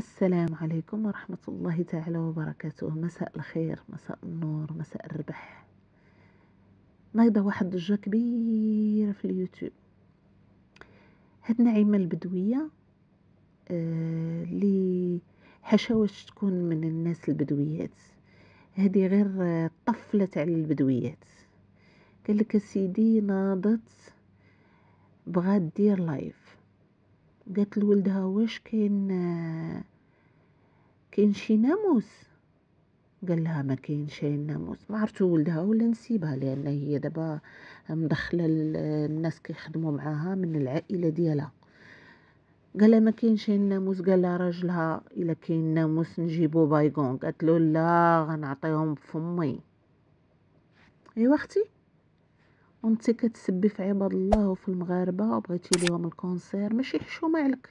السلام عليكم ورحمة الله تعالى وبركاته مساء الخير مساء النور مساء الربح نايضة واحد ضجة كبيرة في اليوتيوب هاد نعيمة البدوية آه، اللي آه حشوش تكون من الناس البدويات هذه غير طفلت على البدويات قال لك سيدي ناضت بغات دير لايف قالت لولدها واش كاين آه، شي ناموس قال لها ما شي ناموس ما عرفتش ولدها ولا نسيبها لان هي دابا مدخله الناس كيخدموا معاها من العائله ديالها قال ما شي ناموس قال لها راجلها الا كاين ناموس نجيبو بايغون قالت له لا غنعطيهم فمي ايوا اختي وانت كتسبي في عباد الله وفي المغاربه وبغيتي ليهم الكونسير ماشي حشومه عليك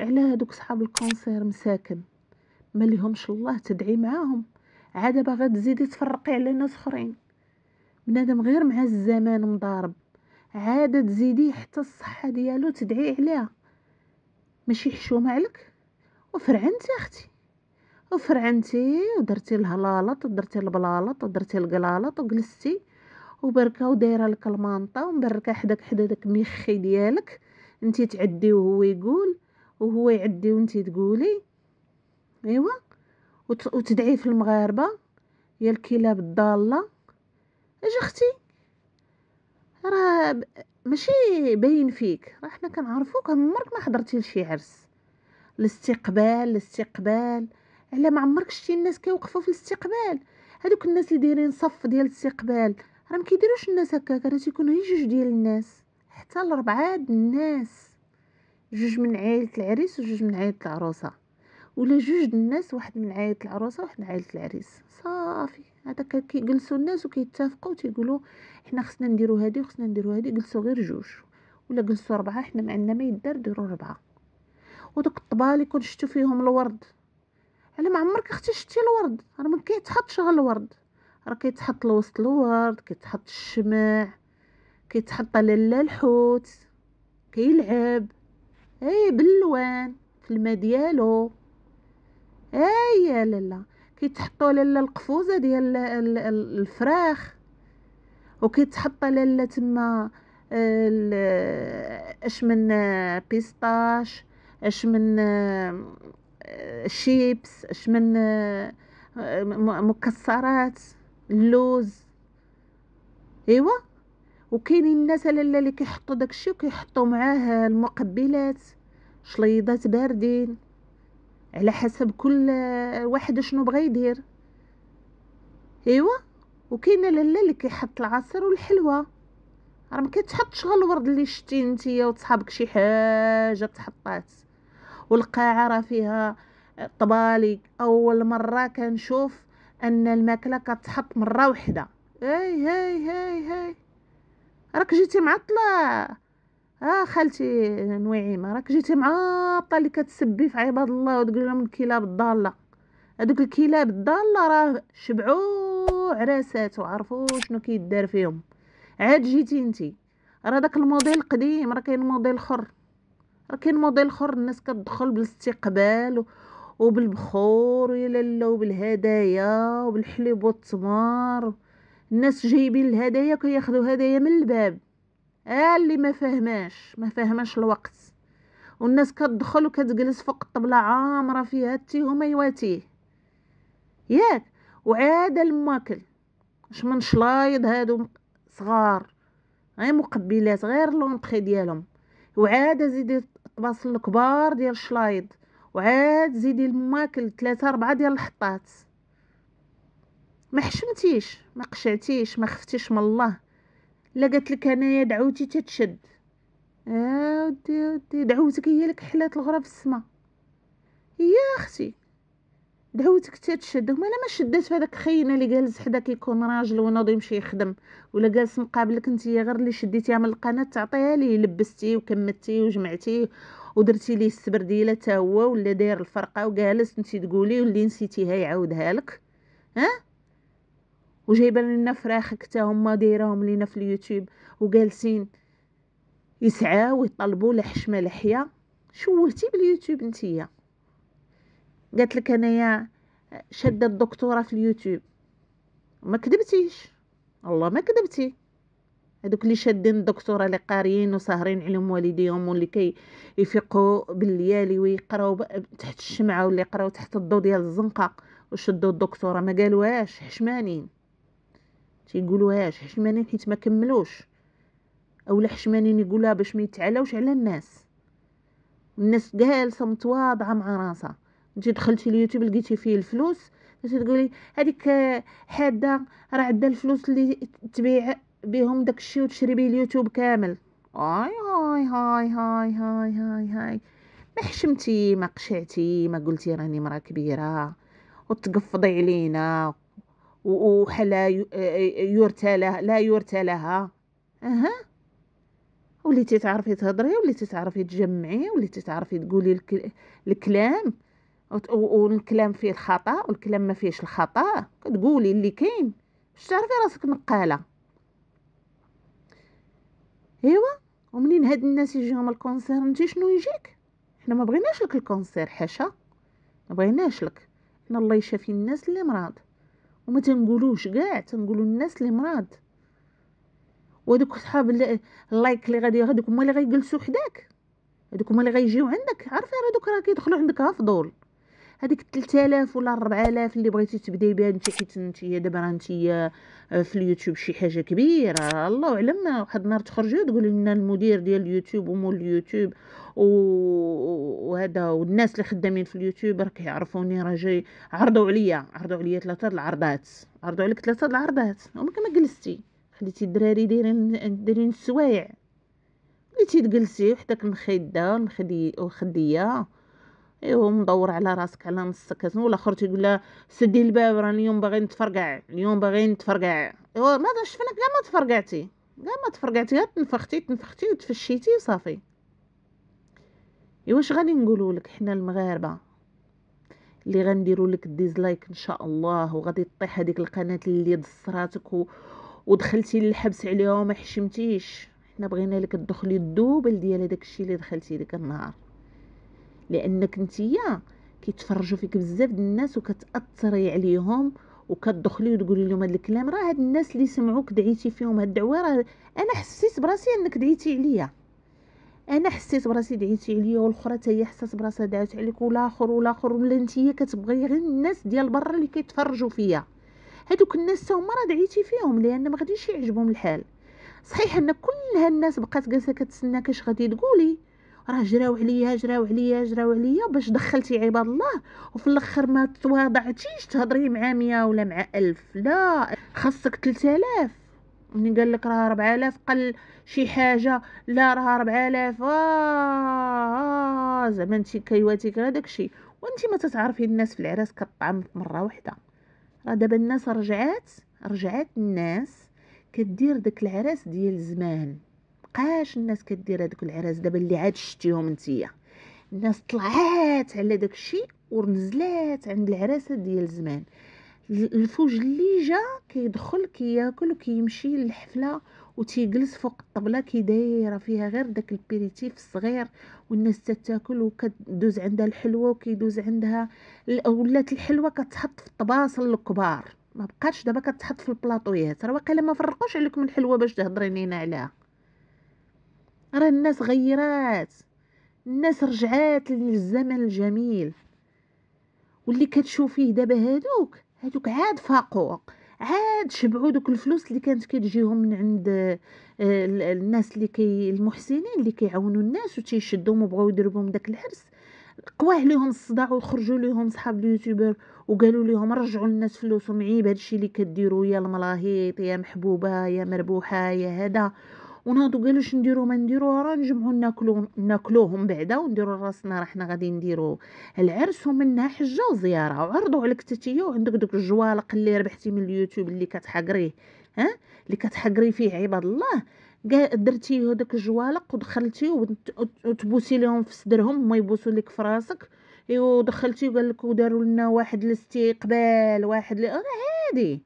على هادوك صحاب الكونسير مساكن ما لهمش الله تدعي معاهم عاد باغا تزيدي تفرقي على ناس اخرين بنادم غير مع الزمان مضارب عاد تزيدي حتى الصحه ديالو تدعي عليها ماشي حشومه عليك وفرعنتي اختي وفرعنتي ودرتي الهلالط ودرتي البلالط ودرتي القلالط وجلستي وبركه ودايره لك المانطه ومبركه حداك حدا داك ميخي ديالك انتي تعدي وهو يقول وهو يعدي وانتي تقولي ايوا وتدعي في المغاربه يا الكلاب الضاله اجي اختي راه ماشي باين فيك راه حنا كنعرفوك عمرك ما حضرتي لشي عرس الاستقبال الاستقبال على ما عمرك شتي الناس كيوقفوا في الاستقبال هذوك الناس اللي دايرين صف ديال الاستقبال راه ما كيديروش الناس هكاك راه تيكونوا غير جوج ديال الناس حتى لربعه الناس جوج من عائله العريس وجوج من عائله العروسه ولا جوج الناس واحد من عائله العروسه واحد من عائله العريس صافي هذا كيجلسوا الناس وكيتفقوا وتيقولوا حنا خصنا نديروا هادي وخصنا نديروا هادي جلسوا غير جوج ولا جلسوا ربعه حنا ما عندنا ما يدار ديروا ربعه ودوك الطبال يكون شتو فيهم الورد على ما عمرك اختي شتي الورد راه ما كيتحطش غير الورد راه كيتحط لوسط الورد كيتحط الشمع كيتحط لالا الحوت كيلعب اي باللوان في الماء ديالو اي آه، يا لاله كيتحطوا لالا القفوزه ديال الفراخ وكيتحط لالا تما آه، آه، اش من بيستاش اش من شيبس اش من مكسرات اللوز ايوا وكاينين الناس لالا اللي كيحطوا داكشي وكيحطوا معاه المقبلات شليضات باردين على حسب كل واحد شنو بغى يدير ايوا وكاينه لاله اللي كيحط العصير والحلوه راه ما كتحطش غير الورد اللي شتي نتيا وصحابك شي حاجه تحطات والقاعه راه فيها طبالي اول مره كنشوف ان الماكله كتحط مره واحده هاي هاي هاي هاي راك جيتي معطله اه خالتي نويعيمه راك جيتي معاطه اللي كتسبي في عباد الله وتقول لهم الكلاب الضاله هذوك الكلاب الضاله راه شبعوا عراسات وعرفوا شنو كيدار فيهم عاد جيتي انتي راه داك الموديل قديم راه كاين موديل اخر راه كاين موديل اخر الناس كتدخل بالاستقبال و... وبالبخور ويا لالا وبالهدايا وبالحليب والتمر الناس جايبين الهدايا كياخذوا هدايا من الباب اللي ما فهماش ما فهماش الوقت والناس كتدخل وكتجلس فوق الطبله عامره فيها تيه وما يواتيه ياك وعاد الماكل اش من شلايض هادو صغار غير مقبلات غير لونطخي ديالهم وعاد زيدي الطباس الكبار ديال الشلايض وعاد زيدي الماكل ثلاثة أربعة ديال الحطات ما حشمتيش ما قشعتيش ما خفتيش من الله لقيت لك انايا دعوتي تتشد اودي آه، اودي دعوتك هي لك حلات الغرة في السماء يا اختي دعوتك تتشد وما انا ما شدات هذاك خينا اللي جالس حدا كيكون راجل وناض يمشي يخدم ولا جالس مقابلك انت غير اللي شديتيها من القناه تعطيها ليه لبستيه وكمتيه وجمعتيه ودرتي ليه السبر ديالها تا هو ولا داير الفرقه وجالس انت تقولي واللي نسيتيها يعاودها لك ها وجايبه لنا فراخك حتى هما دايرهم لينا في اليوتيوب وجالسين يسعاو ويطلبوا لحشمه لحيه شوهتي باليوتيوب نتيا قالت لك انايا شاده الدكتوره في اليوتيوب ما كذبتيش الله ما كذبتي هذوك اللي شادين الدكتوره اللي قاريين وساهرين عليهم والديهم واللي كي يفيقوا بالليالي ويقراو تحت الشمعه واللي يقراو تحت الضو ديال الزنقه وشدوا الدكتوره ما قالوهاش حشمانين تيقولوهاش حشمانين حيت ما كملوش اولا حشمانين يقولها باش ما يتعلاوش على الناس الناس جالسه متواضعه مع راسها انت دخلتي اليوتيوب لقيتي فيه الفلوس تقولي هذيك حاده راه عندها الفلوس اللي تبيع بهم داك الشيء وتشري به اليوتيوب كامل هاي هاي هاي هاي هاي هاي هاي ما حشمتي ما قشعتي ما قلتي راني مرا كبيره وتقفضي علينا وحلا يرتى لها لا يرتى لها اها وليتي تعرفي تهضري وليتي تعرفي تجمعي وليتي تعرفي تقولي الكلام والكلام فيه الخطا والكلام ما فيهش الخطا كتقولي اللي كاين باش تعرفي راسك نقاله ايوا ومنين هاد الناس يجيهم الكونسير انت شنو يجيك حنا ما بغيناش لك الكونسير حاشا ما بغيناش لك حنا الله يشافي الناس اللي مرض وما تنقولوش كاع تنقولوا الناس اللي مراض وهذوك صحاب اللايك اللي غادي هذوك هما اللي غيجلسوا حداك هذوك هما اللي غيجيو عندك عارفين هذوك راه كيدخلوا عندك غافضول هذيك 3000 ولا 4000 اللي بغيتي تبداي بها انت حيت انت دابا راه انت آه، في اليوتيوب شي حاجه كبيره الله اعلم واحد النهار تخرجي وتقولي لنا المدير ديال اليوتيوب ومول اليوتيوب وهذا والناس اللي خدامين في اليوتيوب راه كيعرفوني راه جاي عرضوا عليا عرضوا عليا ثلاثه العرضات عرضوا عليك ثلاثه العرضات وما كما جلستي خليتي الدراري دايرين دايرين السوايع بغيتي تجلسي وحدك مخده وخديه ايوا مدور على راسك على نص ولا والاخر تيقول لها سدي الباب راني اليوم باغي نتفرقع اليوم باغي نتفرقع ايوا ماذا شفناك كاع ما تفرقعتي كاع ما تفرقعتي غير تنفختي تنفختي وتفشيتي صافي ايوا واش غادي نقولوا لك حنا المغاربه اللي غنديروا لك ديزلايك ان شاء الله وغادي طيح هذيك القناه اللي دسراتك و... ودخلتي للحبس عليها وما حشمتيش حنا بغينا لك تدخلي الدوبل ديال داكشي اللي دخلتي ديك النهار لانك نتيا كيتفرجوا فيك بزاف د الناس وكتاثري عليهم وكتدخلي وتقولي لهم هذا الكلام راه هاد الناس اللي سمعوك دعيتي فيهم هاد الدعوه راه انا حسيت براسي انك دعيتي عليا انا حسيت براسي دعيتي عليا والاخرى حتى هي حسات براسها دعات عليك والاخر والاخر ولا نتيا كتبغي غير الناس ديال برا اللي كيتفرجوا فيا هادوك الناس تا هما راه دعيتي فيهم لان ما غاديش يعجبهم الحال صحيح ان كل هالناس بقات جالسه كتسناك اش غادي تقولي راه جراو عليا جراو عليا جراو عليا باش دخلتي عباد الله وفي الاخر ما تواضعتيش تهضري مع 100 ولا مع 1000 لا خاصك 3000 ملي قال لك راه 4000 قل شي حاجه لا راه 4000 آه آه زعما انت كيواتي غير داكشي وانت ما تتعرفي الناس في العراس كطعم مره واحده راه دابا الناس رجعات رجعات الناس كدير داك العراس ديال زمان مابقاش الناس كدير هذوك العراس دابا اللي عاد شتيهم نتيا الناس طلعات على داك الشيء ونزلات عند العراسه ديال زمان الفوج اللي جا كيدخل كياكل وكيمشي للحفله وتيجلس فوق الطبله كيدايره فيها غير داك البيريتيف الصغير والناس تتاكل وكدوز عندها الحلوه وكيدوز عندها ولات الحلوه كتحط في الطباصل الكبار ما بقاش دابا كتحط في البلاطويات راه واقيلا ما فرقوش عليكم الحلوه باش تهضري لينا عليها راه الناس غيرات الناس رجعات للزمن الجميل واللي كتشوفيه دابا هادوك هادوك عاد فاقوق عاد شبعوا دوك الفلوس اللي كانت كتجيهم من عند آه، الناس اللي كي المحسنين اللي كيعاونوا الناس وتيشدهم وبغاو يديروا بهم داك الحرس قواه لهم الصداع وخرجوا ليهم صحاب اليوتيوبر وقالوا ليهم رجعوا للناس فلوسهم عيب هادشي اللي كديروا يا الملاهيط يا محبوبه يا مربوحه يا هذا ونهضوا قالوا شنو نديرو ما نديرو راه نجمعو ناكلو ناكلوهم بعدا ونديرو راسنا راه حنا غادي نديرو العرس ومنها حجه وزياره وعرضوا عليك تتيا وعندك دوك الجوالق اللي ربحتي من اليوتيوب اللي كتحقريه ها اللي كتحقري فيه عباد الله درتي هذوك الجوالق ودخلتي وتبوسي لهم في صدرهم ما يبوسوا لك في راسك أيوه، ودخلتي وقال لك وداروا لنا واحد الاستقبال واحد عادي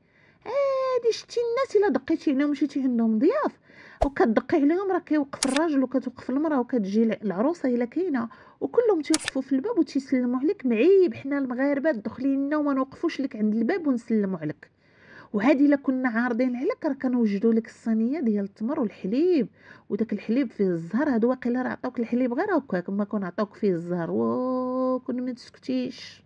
ملي شتي الناس الا دقيتي عليهم مشيتي عندهم ضياف وكتدقي عليهم راه كيوقف الراجل وكتوقف المراه وكتجي العروسه الا كاينه وكلهم تيوقفوا في الباب وتيسلموا عليك معيب حنا المغاربه دخلي لنا وما نوقفوش لك عند الباب ونسلموا عليك وهادي الا كنا عارضين عليك راه كنوجدوا لك الصينيه ديال التمر والحليب وداك الحليب فيه الزهر هادو واقيلا راه عطاوك الحليب غير هكاك ما كون عطاوك فيه الزهر و كون ما تسكتيش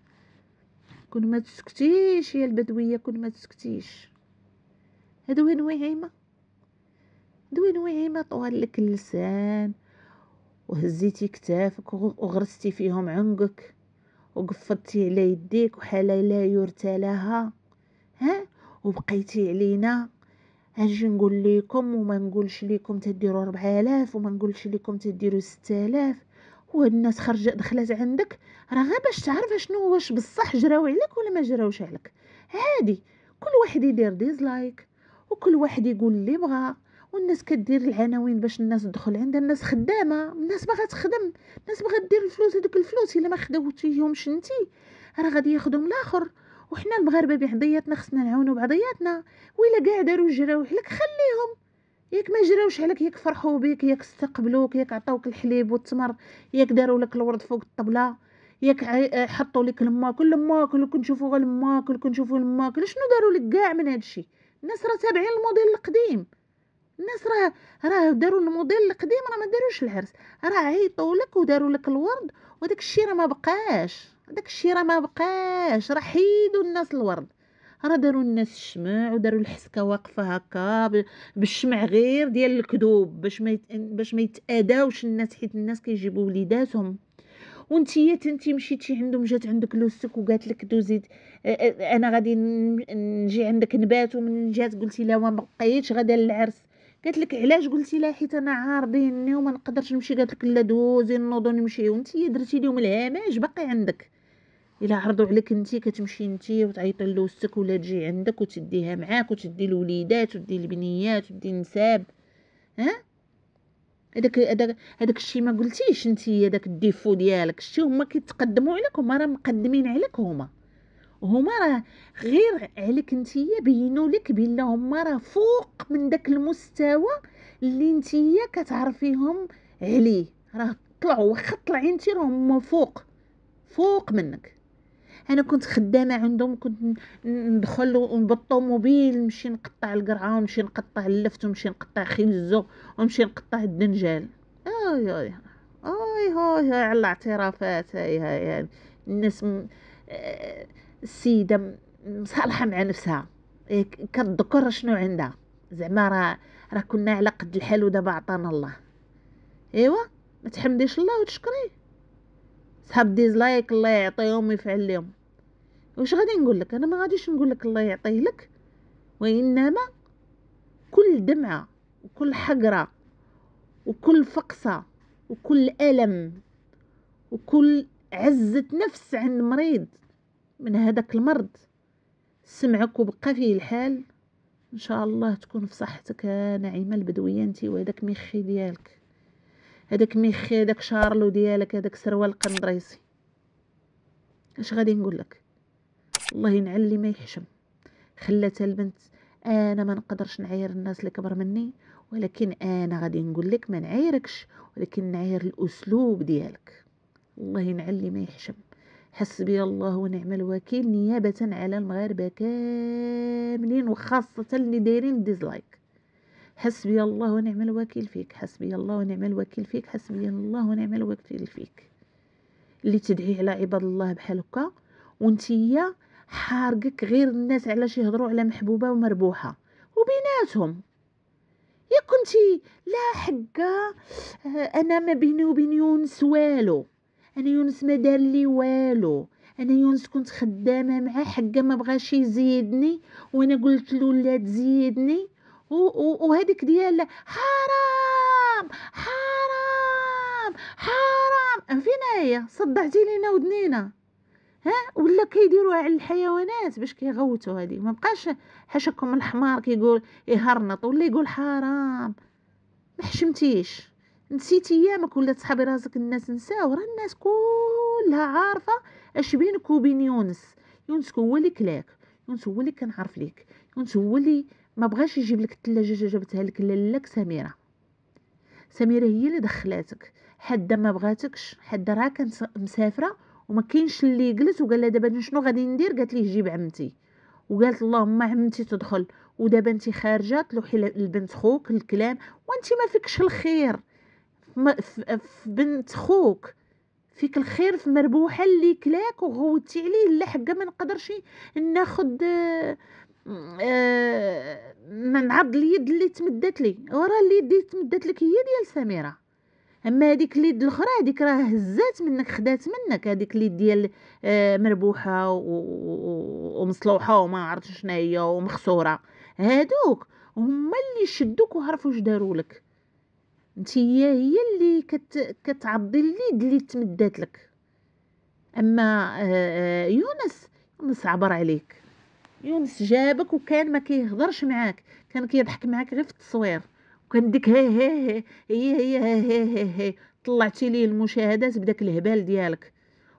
كون ما تسكتيش يا البدويه كون ما تسكتيش هادو نويهيمه دوي نويهيمه طوال لك اللسان وهزيتي كتافك وغرستي فيهم عنقك وقفضتي على يديك وحاله لا يرتلاها لها ها وبقيتي علينا اجي نقول لكم وما نقولش لكم تديروا 4000 وما نقولش لكم تديروا 6000 وهاد الناس خرجت دخلت عندك راه غير باش تعرف شنو واش بصح جراو عليك ولا ما جراوش عليك عادي كل واحد يدير ديزلايك وكل واحد يقول اللي بغى والناس كدير العناوين باش الناس تدخل عندها الناس خدامه الناس باغا تخدم الناس باغا دير الفلوس هذوك الفلوس الا ما خداوتيهمش انتي راه غادي ياخذهم الاخر وحنا المغاربه بعضياتنا خصنا نعاونوا بعضياتنا ويلا كاع داروا جراو عليك خليهم ياك ما جراوش عليك ياك فرحوا بك ياك استقبلوك ياك عطاوك الحليب والتمر ياك داروا لك الورد فوق الطبله ياك آه، حطوا لك الماكل الماكل كنشوفوا غير الماكل كنشوفوا الماكل شنو داروا لك كاع من هادشي الناس راه تابعين الموديل القديم الناس راه راه داروا الموديل القديم راه ما داروش العرس راه عيطوا لك وداروا لك الورد وداك الشيء راه ما بقاش داك الشيء راه ما بقاش راه حيدوا الناس الورد راه داروا الناس الشمع وداروا الحسكه واقفه هكا بالشمع غير ديال الكذوب باش ما يت... باش ما يتاداوش الناس حيت الناس كيجيبوا وليداتهم وانتي تنتي مشيتي عندهم جات عندك لوستك وقالت لك دوزي انا غادي نجي عندك نبات ومن جات قلتي لا ما بقيتش غدا للعرس قالت لك علاش قلتي لا حيت انا عارضيني وما نقدرش نمشي قالت لك لا دوزي نوضو ونمشي وانتي درتي لهم الهماج باقي عندك الا عرضوا عليك انتي كتمشي انتي وتعيطي لوستك ولا تجي عندك وتديها معاك وتدي الوليدات وتدي البنيات وتدي النساب ها هذاك هذاك هذاك الشيء ما قلتيش انت هذاك الديفو ديالك شتي هما كيتقدموا عليك هما راه مقدمين عليك هما هما راه غير عليك انتيا بينوا لك بان هما راه فوق من داك المستوى اللي انتيا كتعرفيهم عليه راه طلعوا واخا طلعي انت هما فوق فوق منك انا كنت خدامه عندهم كنت ندخل بالطوموبيل نمشي نقطع القرعه ونمشي نقطع اللفت ونمشي نقطع خنزو ونمشي نقطع الدنجال اي اي اي هاي هاي على الاعترافات هاي هاي يعني الناس م... آه، السيده مصالحه مع نفسها إيه، كتذكر شنو عندها زعما راه راه كنا على قد الحال ودابا عطانا الله ايوا ما تحمديش الله وتشكريه صحاب ديزلايك الله يعطيهم ويفعل لهم واش غادي نقول لك انا ما غاديش نقول لك الله يعطيه لك وانما كل دمعه وكل حقره وكل فقصه وكل الم وكل عزه نفس عند مريض من هذاك المرض سمعك وبقى فيه الحال ان شاء الله تكون في صحتك نعيمه البدويه انت وهذاك ميخي ديالك هذاك ميخي هذاك شارلو ديالك هذاك سروال قندريسي اش غادي نقول لك الله ينعل اللي ما يحشم خلتها البنت انا ما نقدرش نعاير الناس اللي كبر مني ولكن انا غادي نقول لك ما نعيركش ولكن نعاير الاسلوب ديالك الله ينعل اللي ما يحشم حسبي الله ونعم الوكيل نيابة على المغاربة كاملين وخاصة اللي دايرين ديزلايك حسبي الله ونعم الوكيل فيك حسبي الله ونعم الوكيل فيك حسبي الله ونعم الوكيل فيك اللي تدعي على عباد الله بحال هكا وانتيا حارقك غير الناس علاش يهضروا على محبوبه ومربوحه وبيناتهم يا كنتي لا حقا آه، انا ما بيني وبين يونس والو انا يونس ما دار لي والو انا يونس كنت خدامه معاه حقا ما بغاش يزيدني وانا قلت له لا تزيدني وهذيك ديال حرام حرام حرام فينا هي صدعتي لينا ودنينا ها ولا كيديروها على الحيوانات باش كيغوتوا هادي ما بقاش حشكم الحمار كيقول يهرنط ولا يقول حرام ما حشمتيش نسيتي ايامك ولا تصحابي راسك الناس نساو راه الناس كلها عارفه اش بينك وبين يونس يونس هو اللي كلاك يونس هو اللي كنعرف ليك يونس هو اللي ما بغاش يجيب لك الثلاجه جابتها لك لالك سميره سميره هي اللي دخلاتك حدا ما بغاتكش حدا راه كانت مسافره وما كاينش اللي جلس وقال لها دابا شنو غادي ندير قالت ليه جيب عمتي وقالت اللهم عمتي تدخل ودابا انت خارجه تلوحي لبنت خوك الكلام وانت ما فيكش الخير في بنت خوك فيك الخير في مربوحه اللي كلاك وغوتي عليه لا حقا ما نقدرش ناخد آه آه نعض اليد اللي تمدت لي ورا اليد اللي تمدت لك هي ديال سميره اما هذيك اليد الاخرى هذيك راه هزات منك خدات منك هذيك اليد ديال آه، مربوحه ومصلوحه وما عرفتش شنو هي ومخسوره هادوك هما اللي شدوك وعرفوا واش داروا لك انت هي هي اللي كت كتعضي اليد اللي تمدات لك اما آه، آه، يونس يونس عبر عليك يونس جابك وكان ما كيهضرش معاك كان كيضحك معاك غير في التصوير وكان ديك هي هي هي هي هي هي هي طلعتي ليه المشاهدات بداك الهبال ديالك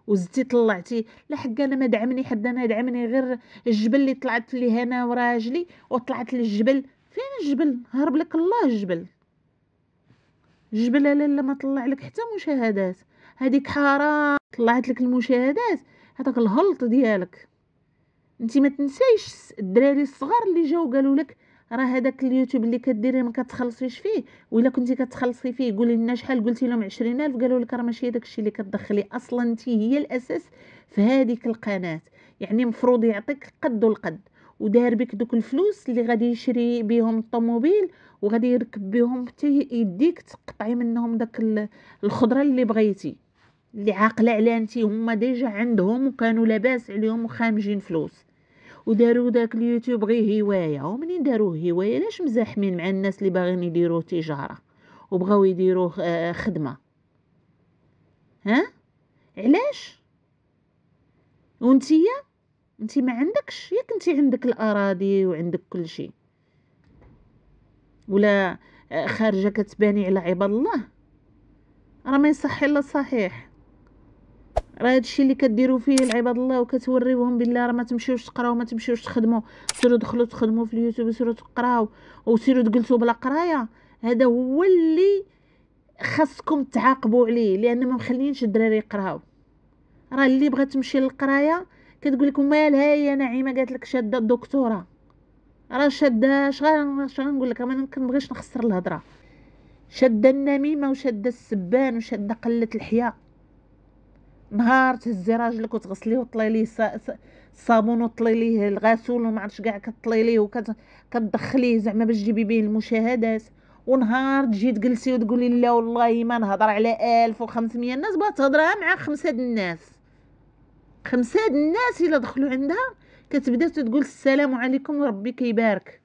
وزدتي طلعتي لا حق انا ما دعمني حد انا دعمني غير الجبل اللي طلعت ليه انا وراجلي وطلعت للجبل فين الجبل هرب لك الله الجبل الجبل لا لا ما طلع لك حتى مشاهدات هذيك حرام طلعت لك المشاهدات هذاك الهلط ديالك انت ما تنسيش الدراري الصغار اللي جاو قالوا لك راه هذاك اليوتيوب اللي كديريه ما كتخلصيش فيه ولا كنتي كتخلصي فيه قولي لنا شحال قلتي لهم 20000 قالوا لك راه ماشي داك الشيء اللي كتدخلي اصلا انت هي الاساس في هذيك القناه يعني مفروض يعطيك قد القد ودار بك دوك الفلوس اللي غادي يشري بهم الطوموبيل وغادي يركب بهم حتى يديك تقطعي منهم داك الخضره اللي بغيتي اللي عاقله على انت هما ديجا عندهم وكانوا لاباس عليهم وخامجين فلوس وداروا داك اليوتيوب غير هوايه ومنين داروه هوايه علاش مزاحمين مع الناس اللي باغيين يديروا تجاره وبغاو يديروا آه، آه، خدمه ها علاش وانتيا انتي ما عندكش ياك انتي عندك الاراضي وعندك كل شيء ولا آه، خارجه كتباني على عباد الله راه ما يصح الا صحيح راه هادشي اللي كديروا فيه العباد الله وكتوريوهم بالله راه ما تمشيوش تقراو ما تمشيوش تخدموا سيروا دخلوا تخدموا في اليوتيوب سيروا تقراو وسيروا تجلسوا بلا قرايه هذا هو اللي خاصكم تعاقبوا عليه لان ما مخلينش الدراري يقراو راه اللي بغات تمشي للقرايه كتقول لكم مالها هي نعيمه قالت لك شاده الدكتوره راه شاده اش غنقول لك ما كنبغيش نخسر الهضره شاده النميمه وشاده السبان وشاده قله الحياه نهار تهزي راجلك وتغسليه وتطلي ليه الصابون وتطلي ليه الغسول وما عرفتش كاع كطلي ليه وكتدخليه زعما باش تجيبي بيه المشاهدات ونهار تجي تجلسي وتقولي لا والله ما نهضر على 1500 الناس بغات تهضرها مع خمسه الناس خمسه الناس الا دخلوا عندها كتبدا تقول السلام عليكم وربي كيبارك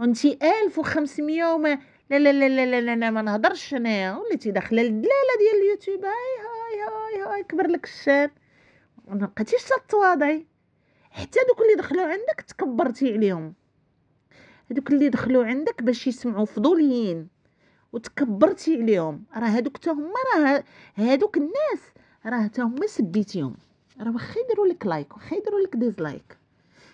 وانتي 1500 وما لا لا لا لا لا, لا, ما نهضرش انا وليتي داخله للدلاله ديال اليوتيوب هاي هاي هاي هاي هاي كبر لك الشان ما بقيتيش تتواضعي حتى دوك اللي دخلوا عندك تكبرتي عليهم هادوك اللي دخلوا عندك باش يسمعوا فضوليين وتكبرتي عليهم راه هادوك حتى هما راه هادوك الناس راه حتى هما سبيتيهم راه واخا يديروا لك لايك واخا يديروا لك ديزلايك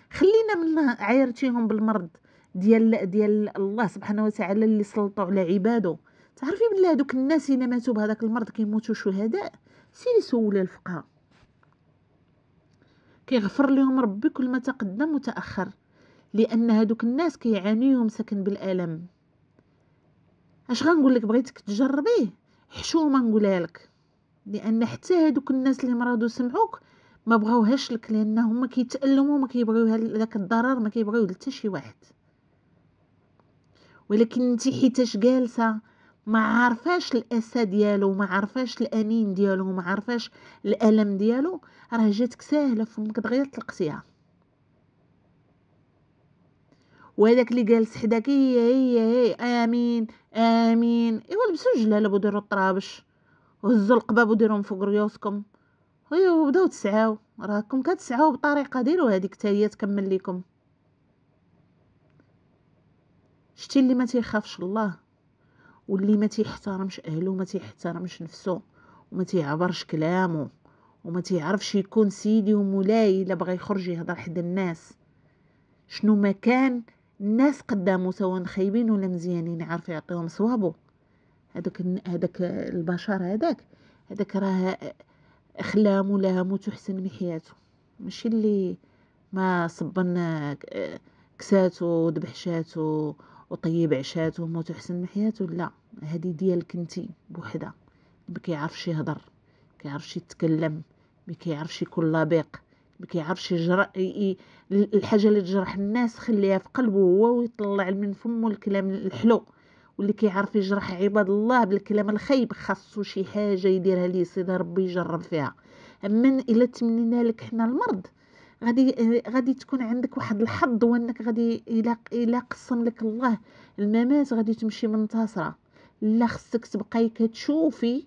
خلينا من عايرتيهم بالمرض ديال ديال الله سبحانه وتعالى اللي سلطوا على عباده تعرفي بلي هذوك الناس الا ماتوا بهذاك المرض كيموتوا شهداء سيري سولي الفقهاء كيغفر لهم ربي كل ما تقدم وتاخر لان هذوك الناس كيعانيهم سكن بالالم اش غنقول لك بغيتك تجربيه حشومه نقولها لك لان حتى هذوك الناس اللي مرضوا سمعوك ما بغاوهاش لك لان هما كيتالموا ما كيبغيو هذاك الضرر ما كيبغيو حتى شي واحد ولكن انت حيتاش جالسه ما عارفاش الاسى ديالو ما عارفاش الانين ديالو ما عارفاش الالم ديالو راه جاتك ساهله فمك دغيا طلقتيها وهذاك اللي جالس حداك هي هي هي امين امين ايوا لبسوا الجلالب وديروا الطرابش وهزوا القباب وديروهم فوق ريوسكم ايوا بداو تسعاو راكم كتسعاو بطريقه ديروا هذيك حتى هي تكمل لكم شتي اللي ما تيخافش الله واللي ما تيحترمش اهله ما تيحترمش نفسه وما تيعبرش كلامه وما تيعرفش يكون سيدي ومولاي الا بغى يخرج يهضر حد الناس شنو ما كان الناس قدامه سواء خايبين ولا مزيانين يعرف يعطيهم صوابه هذاك هذاك البشر هذاك هذاك راه اخلام موت احسن من حياته ماشي اللي ما صبن آه، كساتو ودبحشاتو وطيب عشاتهم وتحسن محياتهم لا هذه ديالك انت بوحدها ما كيعرفش يهضر ما كيعرفش يتكلم ما كيعرفش يكون لبيق ما كيعرفش يجر... الحاجه اللي تجرح الناس خليها في قلبه هو ويطلع من فمه الكلام الحلو واللي كيعرف يجرح عباد الله بالكلام الخايب خاصو شي حاجه يديرها ليه سيدي ربي يجرب فيها اما الا تمنينا لك حنا المرض غادي غادي تكون عندك واحد الحظ وانك غادي الا الا قسم لك الله الممات غادي تمشي منتصره لا خصك تبقاي كتشوفي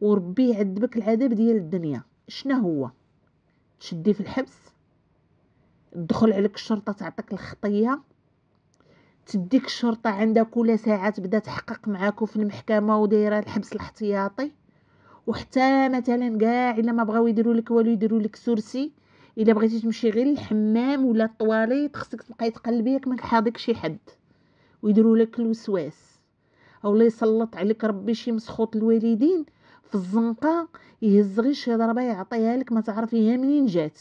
وربي يعذبك العذاب ديال الدنيا شنو هو تشدي في الحبس تدخل عليك الشرطه تعطيك الخطيه تديك الشرطه عندها كل ساعه تبدا تحقق معاك في المحكمه ودايره الحبس الاحتياطي وحتى مثلا كاع الا ما بغاو يديروا لك والو يديروا لك سورسي الا بغيتي تمشي غير للحمام ولا الطواليط خصك تبقاي تقلبي ياك ما حاضك شي حد ويديروا لك الوسواس الله يسلط عليك ربي شي مسخوط الوالدين في الزنقه يهز غير شي ضربه يعطيها لك ما تعرفيها منين جات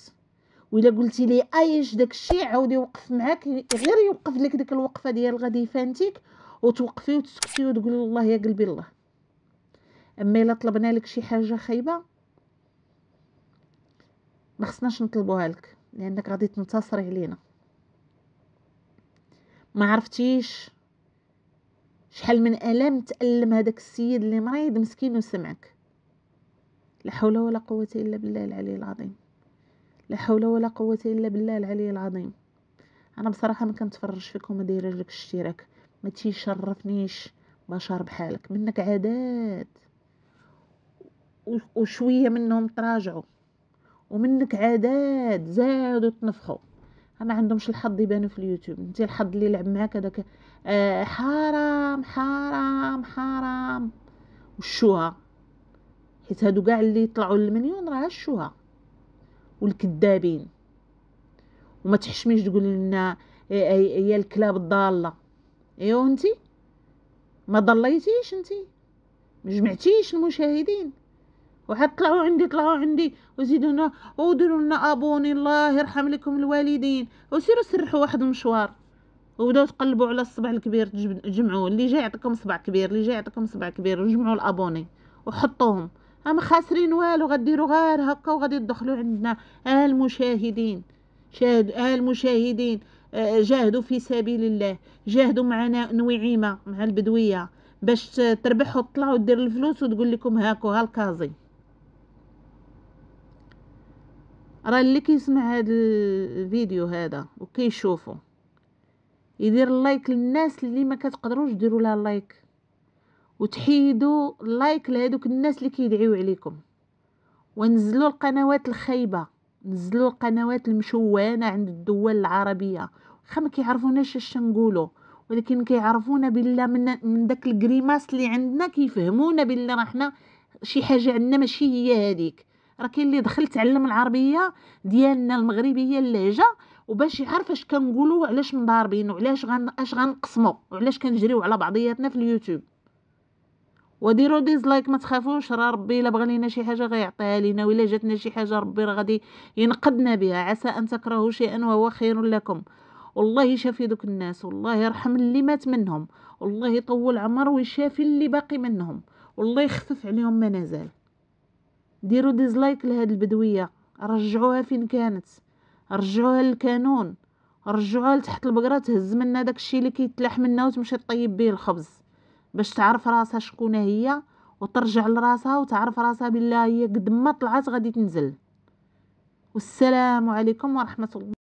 وإلا قلتي لي ايش داك الشيء عاود يوقف معاك غير يوقف لك ديك الوقفه ديال غادي فانتيك وتوقفي وتسكتي وتقولي الله يا قلبي الله اما الا طلبنا لك شي حاجه خايبه ما خصناش نطلبوها لك لانك غادي تنتصري علينا ما عرفتيش شحال من الام تالم هذاك السيد اللي مريض مسكين وسمعك لا حول ولا قوه الا بالله العلي العظيم لا حول ولا قوه الا بالله العلي العظيم انا بصراحه ما كنتفرج فيكم ودايره لك الاشتراك ما تيشرفنيش بشر بحالك منك عادات وشويه منهم تراجعوا ومنك عداد زادوا تنفخوا ما عندهمش الحظ يبانوا في اليوتيوب انت الحظ اللي يلعب معاك هذاك آه حرام حرام حرام وشوها حيت هادو كاع اللي يطلعوا للمليون راه شوها والكذابين وما تحشميش تقول لنا آه، آه، هي الكلاب الضاله ايوا انت ما ضليتيش انت ما جمعتيش المشاهدين وهتطلعوا عندي طلعوا عندي وزيدونا وديروا لنا ابوني الله يرحم لكم الوالدين وسيروا سرحوا واحد المشوار وبداو تقلبوا على الصبع الكبير جمعوه اللي جاي يعطيكم صبع كبير اللي جاي يعطيكم صبع كبير وجمعوا الابوني وحطوهم اما خاسرين والو غديروا غير هكا وغادي تدخلوا عندنا آه المشاهدين شاهد آه المشاهدين جاهدوا في سبيل الله جاهدوا معنا نويعيمه مع البدويه باش تربحوا تطلعوا دير الفلوس وتقول لكم هاكو هالكازي راه اللي كيسمع هاد الفيديو هذا وكيشوفه يدير لايك للناس اللي ما كتقدروش ديروا لها لايك وتحيدوا لايك لهذوك الناس اللي كيدعيو عليكم ونزلوا القنوات الخايبه نزلوا القنوات المشوانه عند الدول العربيه واخا ما كيعرفوناش اش نقولوا ولكن كيعرفونا بالله من من داك الكريماس اللي عندنا كيفهمونا بالله راه حنا شي حاجه عندنا ماشي هي هذيك راه كاين اللي دخل تعلم العربيه ديالنا المغربيه اللهجه وباش يعرف اش كنقولوا علاش مضاربين وعلاش غن اش غنقسموا وعلاش كنجريو على بعضياتنا في اليوتيوب وديروا ديزلايك ما تخافوش راه ربي الا بغى لينا شي حاجه غيعطيها لينا ولا جاتنا شي حاجه ربي راه غادي ينقدنا بها عسى ان تكرهوا شيئا وهو خير لكم والله يشافي دوك الناس والله يرحم اللي مات منهم والله يطول عمر ويشافي اللي باقي منهم والله يخفف عليهم ما نزال ديروا ديزلايك لهاد البدويه رجعوها فين كانت رجعوها للكانون رجعوها لتحت البقره تهز منا داكشي اللي كيتلاح منها وتمشي طيب به الخبز باش تعرف راسها شكون هي وترجع لراسها وتعرف راسها بالله هي قد ما طلعت غادي تنزل والسلام عليكم ورحمه الله